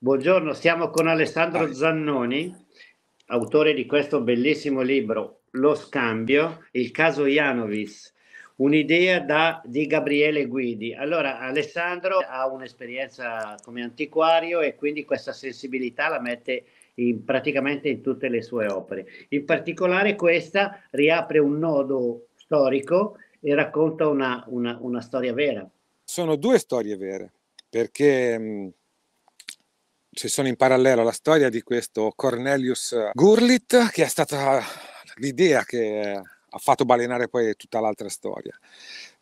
Buongiorno, siamo con Alessandro Zannoni, autore di questo bellissimo libro Lo scambio, il caso Janovis, un'idea da, di Gabriele Guidi. Allora, Alessandro ha un'esperienza come antiquario e quindi questa sensibilità la mette in, praticamente in tutte le sue opere. In particolare questa riapre un nodo storico e racconta una, una, una storia vera. Sono due storie vere, perché se sono in parallelo la storia di questo Cornelius Gurlit, che è stata l'idea che ha fatto balenare poi tutta l'altra storia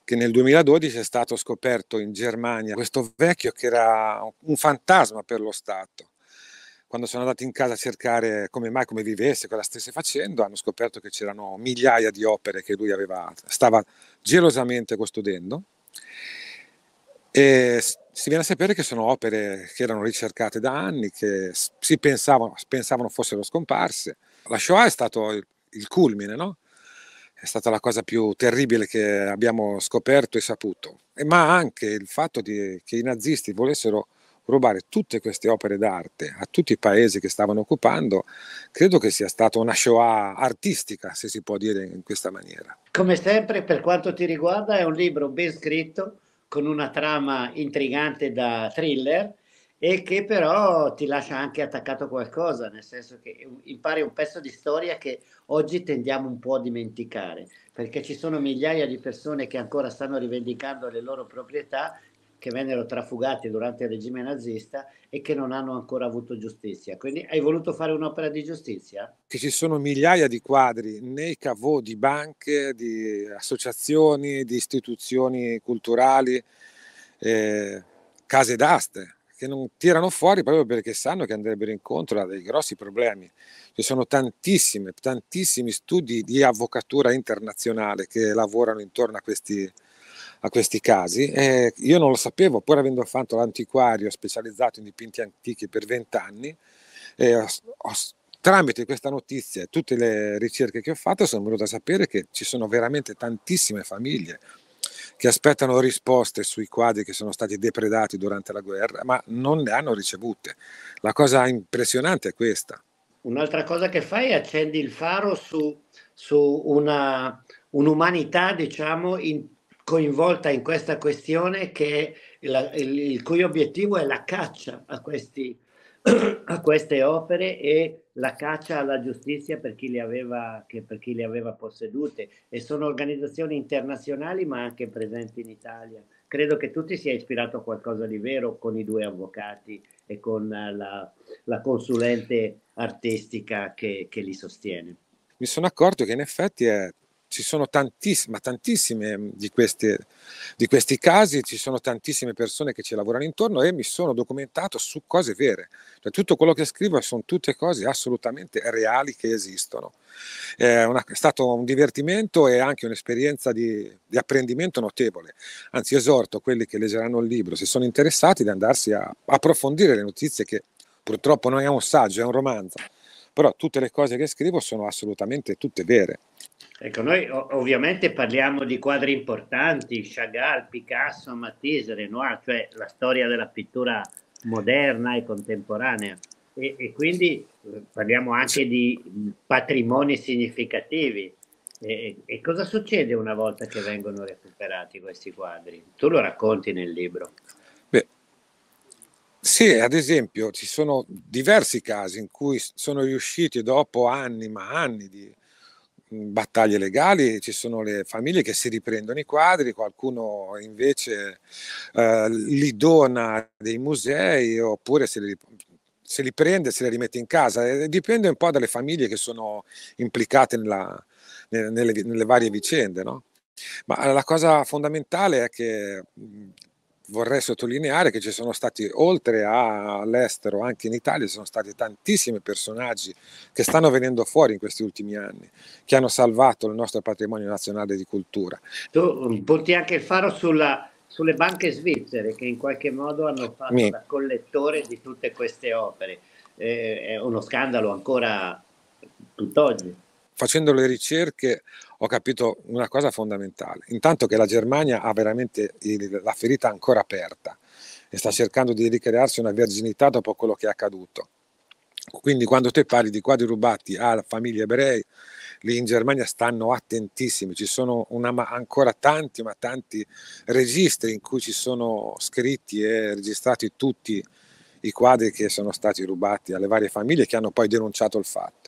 che nel 2012 è stato scoperto in Germania questo vecchio che era un fantasma per lo Stato. Quando sono andati in casa a cercare come mai, come vivesse, cosa stesse facendo, hanno scoperto che c'erano migliaia di opere che lui aveva, stava gelosamente custodendo. E si viene a sapere che sono opere che erano ricercate da anni, che si pensavano, pensavano fossero scomparse. La Shoah è stato il, culmine, no? È stata la cosa più terribile che abbiamo scoperto e saputo, ma anche il fatto di, che i nazisti volessero rubare tutte queste opere d'arte a tutti i paesi che stavano occupando, credo che sia stata una Shoah artistica, se si può dire in questa maniera. Come sempre, per quanto ti riguarda, è un libro ben scritto, con una trama intrigante da thriller e che però ti lascia anche attaccato qualcosa, nel senso che impari un pezzo di storia che oggi tendiamo un po' a dimenticare, perché ci sono migliaia di persone che ancora stanno rivendicando le loro proprietà che vennero trafugati durante il regime nazista e che non hanno ancora avuto giustizia. Quindi hai voluto fare un'opera di giustizia? Che ci sono migliaia di quadri nei cavò di banche, di associazioni, di istituzioni culturali, eh, case d'aste che non tirano fuori proprio perché sanno che andrebbero incontro a dei grossi problemi. Ci sono tantissimi studi di avvocatura internazionale che lavorano intorno a questi, a questi casi. Eh, io non lo sapevo, pur avendo fatto l'antiquario specializzato in dipinti antichi per vent'anni, eh, tramite questa notizia e tutte le ricerche che ho fatto sono venuto a sapere che ci sono veramente tantissime famiglie che aspettano risposte sui quadri che sono stati depredati durante la guerra, ma non le hanno ricevute. La cosa impressionante è questa. Un'altra cosa che fai è accendi il faro su, su una, un'umanità, diciamo, in coinvolta in questa questione che la, il, il, cui obiettivo è la caccia a, questi, a, queste opere e la caccia alla giustizia per chi, le aveva, che, per chi le aveva possedute e sono organizzazioni internazionali ma anche presenti in Italia. Credo che tu ti sia ispirato a qualcosa di vero con i due avvocati e con la, la consulente artistica che, che li sostiene. Mi sono accorto che in effetti è ci sono tantissime, tantissime mhmm, di, queste, di questi casi, ci sono tantissime persone che ci lavorano intorno e mi sono documentato su cose vere. Cioè, tutto quello che scrivo sono tutte cose assolutamente reali che esistono. È, una, è stato un divertimento e anche un'esperienza di, di apprendimento notevole. Anzi, esorto quelli che leggeranno il libro, se sono interessati, di andarsi a approfondire le notizie che purtroppo non è un saggio, è un romanzo però tutte le cose che scrivo sono assolutamente tutte vere. Ecco, noi ovviamente parliamo di quadri importanti, Chagall, Picasso, Matisse, Renoir, cioè la storia della pittura moderna e contemporanea. E, e quindi eh, parliamo anche di patrimoni significativi. E, e, cosa succede una volta che vengono recuperati questi quadri? Tu lo racconti nel libro. Beh, sì, ad esempio ci sono diversi casi in cui sono riusciti dopo anni, ma anni di battaglie legali, ci sono le famiglie che si riprendono i quadri, qualcuno invece eh, li dona dei musei oppure se li, se li prende, se li rimette in casa. E eh, dipende un po' dalle famiglie che sono implicate nella, nelle, nelle, varie vicende. No? Ma la cosa fondamentale è che mm, vorrei sottolineare che ci sono stati, oltre all'estero, anche in Italia, ci sono stati tantissimi personaggi che stanno venendo fuori in questi ultimi anni, che hanno salvato il nostro patrimonio nazionale di cultura. Tu mm, punti anche il faro sulla, sulle banche svizzere che in qualche modo hanno fatto Mi... da collettore di tutte queste opere. Eh, è uno scandalo ancora tutt'oggi facendo le ricerche ho capito una cosa fondamentale. Intanto che la Germania ha veramente il, la ferita ancora aperta e sta cercando di ricrearsi una verginità dopo quello che è accaduto. Quindi quando te parli di quadri rubati a famiglie ebrei, lì in Germania stanno attentissimi, ci sono una, ancora tanti, ma tanti registri in cui ci sono scritti e registrati tutti i quadri che sono stati rubati alle varie famiglie che hanno poi denunciato il fatto.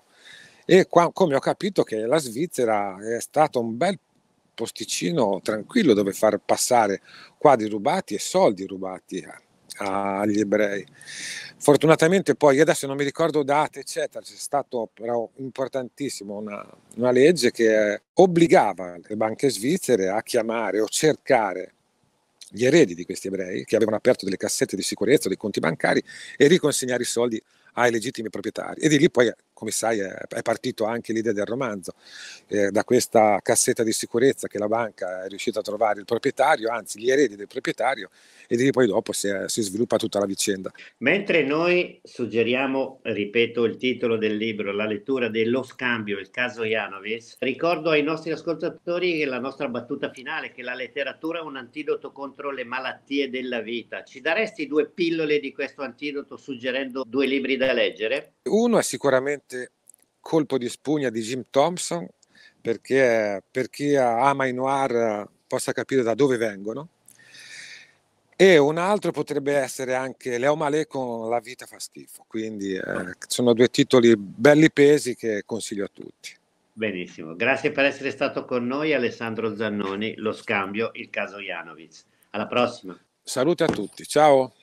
E qua, come ho capito che la Svizzera è stato un bel posticino tranquillo dove far passare quadri rubati e soldi rubati eh, agli ebrei. Fortunatamente poi, adesso non mi ricordo date, eccetera, c'è stata però importantissima una, una legge che eh, obbligava le banche svizzere a chiamare o cercare gli eredi di questi ebrei che avevano aperto delle cassette di sicurezza dei conti bancari e riconsegnare i soldi ai legittimi proprietari. E di lì poi come sai è partito anche l'idea del romanzo, eh, da questa cassetta di sicurezza che la banca è riuscita a trovare il proprietario, anzi gli eredi del proprietario, e di lì poi dopo si, è, si sviluppa tutta la vicenda. Mentre noi suggeriamo, ripeto il titolo del libro, la lettura dello scambio, il caso Janovis, ricordo ai nostri ascoltatori la nostra battuta finale, che la letteratura è un antidoto contro le malattie della vita. Ci daresti due pillole di questo antidoto suggerendo due libri da leggere? Uno è sicuramente forte colpo di spugna di Jim Thompson perché per chi ama i noir possa capire da dove vengono. E un altro potrebbe essere anche Leo Malé con La vita fa schifo. Quindi eh, sono due titoli belli pesi che consiglio a tutti. Benissimo, grazie per essere stato con noi Alessandro Zannoni, Lo Scambio, il caso Janovic. Alla prossima. Salute a tutti, ciao.